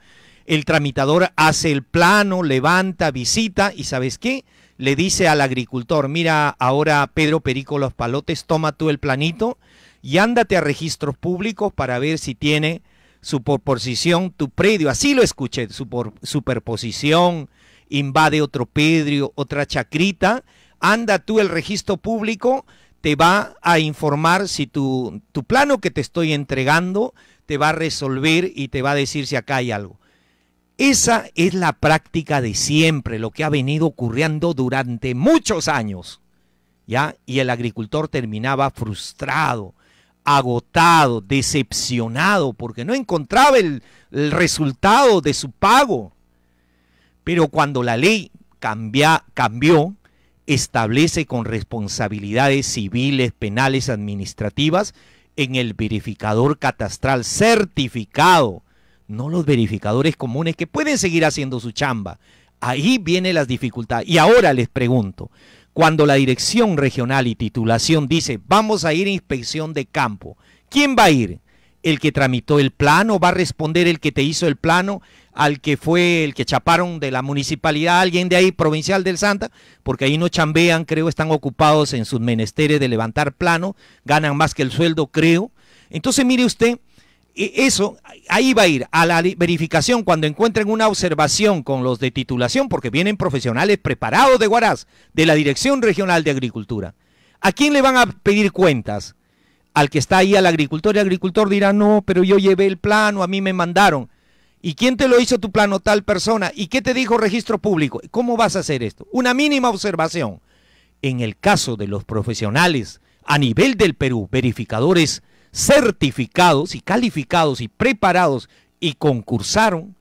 el tramitador hace el plano, levanta, visita y ¿sabes qué? Le dice al agricultor, mira ahora Pedro Perico Los Palotes, toma tú el planito y ándate a registros públicos para ver si tiene superposición tu predio, así lo escuché, superposición, invade otro pedrio, otra chacrita, anda tú el registro público te va a informar si tu, tu plano que te estoy entregando te va a resolver y te va a decir si acá hay algo. Esa es la práctica de siempre, lo que ha venido ocurriendo durante muchos años. ¿Ya? Y el agricultor terminaba frustrado, agotado, decepcionado, porque no encontraba el, resultado de su pago. Pero cuando la ley cambia, cambió, establece con responsabilidades civiles, penales, administrativas en el verificador catastral certificado, no los verificadores comunes que pueden seguir haciendo su chamba. Ahí vienen las dificultades. Y ahora les pregunto, cuando la dirección regional y titulación dice, vamos a ir a inspección de campo, ¿quién va a ir? ¿El que tramitó el plano? ¿Va a responder el que te hizo el plano? al que fue el que chaparon de la municipalidad, alguien de ahí, provincial del Santa, porque ahí no chambean, creo, están ocupados en sus menesteres de levantar plano, ganan más que el sueldo, creo. Entonces, mire usted, e-, eso, ahí va a ir, a la verificación, cuando encuentren una observación con los de titulación, porque vienen profesionales preparados de Guaraz, de la Dirección Regional de Agricultura. ¿A quién le van a pedir cuentas? Al que está ahí, al agricultor, y el agricultor dirá, no, pero yo llevé el plano, a mí me mandaron. ¿Y quién te lo hizo tu plano? Tal persona. ¿Y qué te dijo registro público? ¿Cómo vas a hacer esto? Una mínima observación. En el caso de los profesionales a nivel del Perú, verificadores certificados y calificados y preparados y concursaron,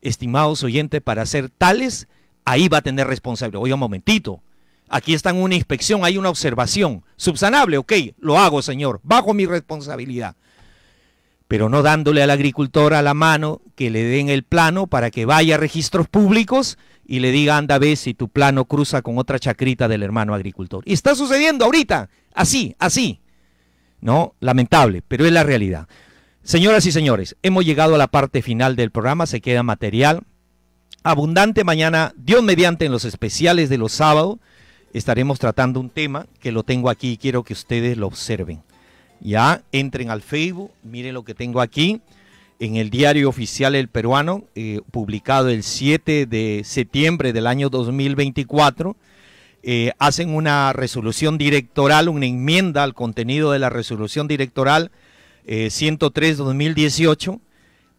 estimados oyentes, para ser tales, ahí va a tener responsable. voy un momentito. Aquí está en una inspección, hay una observación. Subsanable, ok, lo hago, señor, bajo mi responsabilidad pero no dándole al agricultor a la mano que le den el plano para que vaya a registros públicos y le diga, anda, ve si tu plano cruza con otra chacrita del hermano agricultor. Y está sucediendo ahorita, así, así. No, lamentable, pero es la realidad. Señoras y señores, hemos llegado a la parte final del programa, se queda material abundante mañana, Dios mediante, en los especiales de los sábados, estaremos tratando un tema que lo tengo aquí y quiero que ustedes lo observen. Ya entren al Facebook, miren lo que tengo aquí en el diario oficial El Peruano, eh, publicado el 7 de septiembre del año 2024. Eh, hacen una resolución directoral, una enmienda al contenido de la resolución directoral 103-2018. Eh,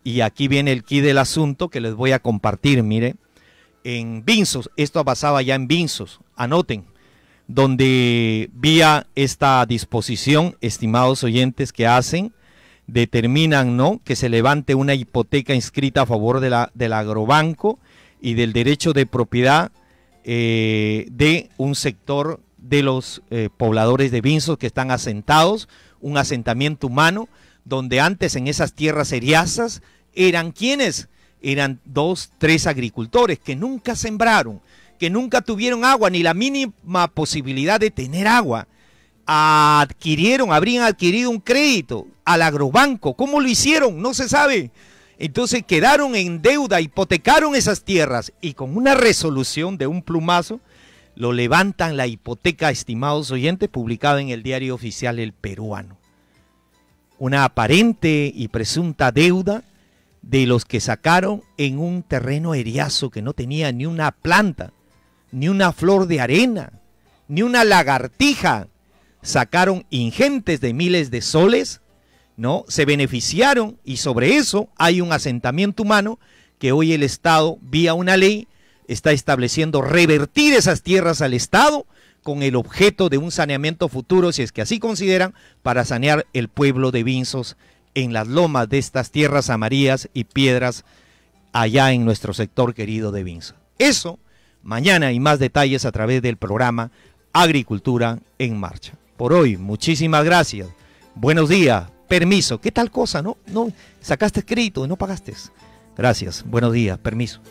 y aquí viene el key del asunto que les voy a compartir, miren, En Vinsos, esto pasado ya en Vinsos, anoten, donde vía esta disposición, estimados oyentes que hacen, determinan ¿no? que se levante una hipoteca inscrita a favor de la, del agrobanco y del derecho de propiedad eh, de un sector de los eh, pobladores de Vinzos que están asentados, un asentamiento humano, donde antes en esas tierras seriasas eran quienes, eran dos, tres agricultores que nunca sembraron, que nunca tuvieron agua ni la mínima posibilidad de tener agua adquirieron, habrían adquirido un crédito al agrobanco. ¿Cómo lo hicieron? No se sabe. Entonces quedaron en deuda, hipotecaron esas tierras y con una resolución de un plumazo lo levantan la hipoteca, estimados oyentes, publicada en el diario oficial El Peruano. Una aparente y presunta deuda de los que sacaron en un terreno heriazo que no tenía ni una planta ni una flor de arena, ni una lagartija. Sacaron ingentes de miles de soles, ¿no? Se beneficiaron y sobre eso hay un asentamiento humano que hoy el Estado, vía una ley, está estableciendo revertir esas tierras al Estado con el objeto de un saneamiento futuro, si es que así consideran, para sanear el pueblo de Vinzos en las lomas de estas tierras amarillas y piedras allá en nuestro sector querido de Vinsos. Eso Mañana y más detalles a través del programa Agricultura en Marcha. Por hoy, muchísimas gracias. Buenos días. Permiso. ¿Qué tal cosa? No, no, sacaste crédito, no pagaste. Gracias. Buenos días. Permiso.